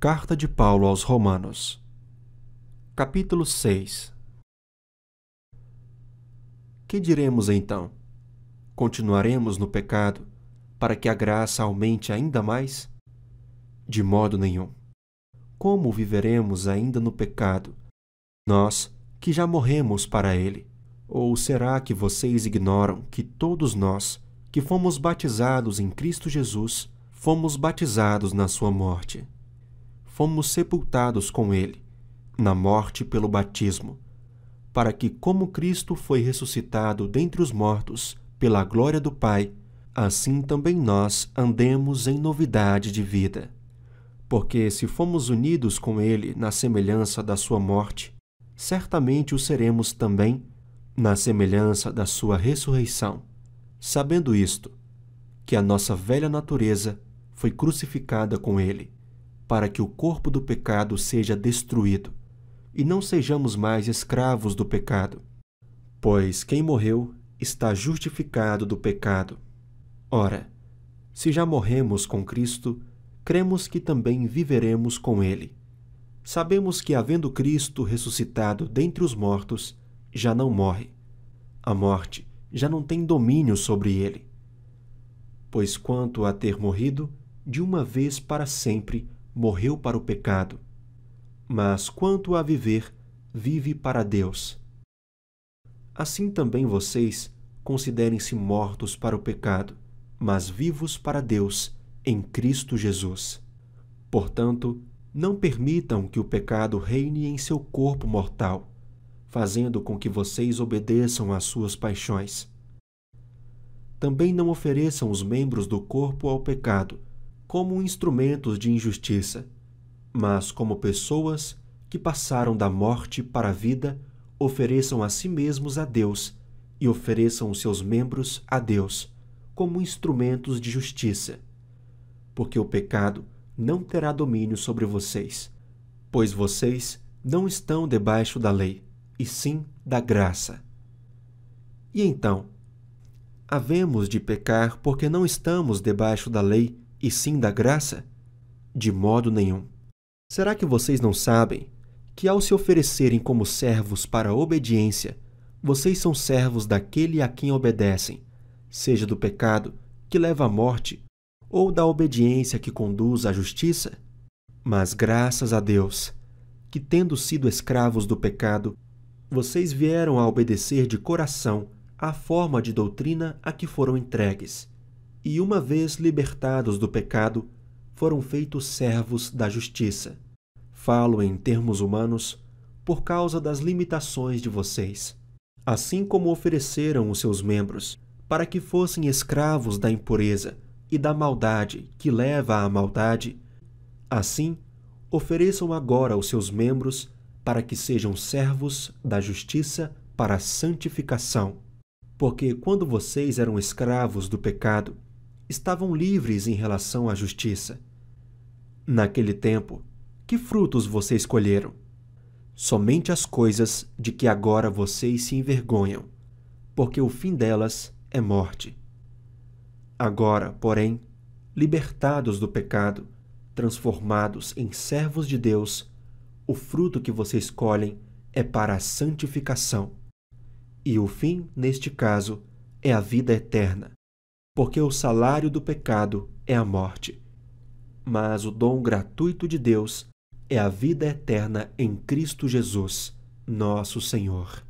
Carta de Paulo aos Romanos, capítulo 6 Que diremos então? Continuaremos no pecado para que a graça aumente ainda mais? De modo nenhum. Como viveremos ainda no pecado, nós que já morremos para ele? Ou será que vocês ignoram que todos nós, que fomos batizados em Cristo Jesus, fomos batizados na sua morte? fomos sepultados com ele, na morte pelo batismo, para que, como Cristo foi ressuscitado dentre os mortos pela glória do Pai, assim também nós andemos em novidade de vida. Porque se fomos unidos com Ele na semelhança da Sua morte, certamente o seremos também na semelhança da Sua ressurreição. Sabendo isto, que a nossa velha natureza foi crucificada com Ele para que o corpo do pecado seja destruído, e não sejamos mais escravos do pecado. Pois quem morreu está justificado do pecado. Ora, se já morremos com Cristo, cremos que também viveremos com Ele. Sabemos que, havendo Cristo ressuscitado dentre os mortos, já não morre. A morte já não tem domínio sobre ele. Pois quanto a ter morrido, de uma vez para sempre morreu para o pecado, mas quanto a viver, vive para Deus. Assim também vocês considerem-se mortos para o pecado, mas vivos para Deus em Cristo Jesus. Portanto, não permitam que o pecado reine em seu corpo mortal, fazendo com que vocês obedeçam às suas paixões. Também não ofereçam os membros do corpo ao pecado como instrumentos de injustiça, mas como pessoas que passaram da morte para a vida, ofereçam a si mesmos a Deus e ofereçam os seus membros a Deus como instrumentos de justiça. Porque o pecado não terá domínio sobre vocês, pois vocês não estão debaixo da lei, e sim da graça. E então, havemos de pecar porque não estamos debaixo da lei, e sim da graça? De modo nenhum. Será que vocês não sabem que, ao se oferecerem como servos para a obediência, vocês são servos daquele a quem obedecem, seja do pecado, que leva à morte, ou da obediência que conduz à justiça? Mas graças a Deus, que tendo sido escravos do pecado, vocês vieram a obedecer de coração à forma de doutrina a que foram entregues e, uma vez libertados do pecado, foram feitos servos da justiça. Falo em termos humanos por causa das limitações de vocês. Assim como ofereceram os seus membros para que fossem escravos da impureza e da maldade que leva à maldade, assim ofereçam agora os seus membros para que sejam servos da justiça para a santificação. Porque quando vocês eram escravos do pecado, estavam livres em relação à justiça. Naquele tempo, que frutos vocês escolheram? Somente as coisas de que agora vocês se envergonham, porque o fim delas é morte. Agora, porém, libertados do pecado, transformados em servos de Deus, o fruto que vocês escolhem é para a santificação. E o fim, neste caso, é a vida eterna porque o salário do pecado é a morte. Mas o dom gratuito de Deus é a vida eterna em Cristo Jesus, nosso Senhor.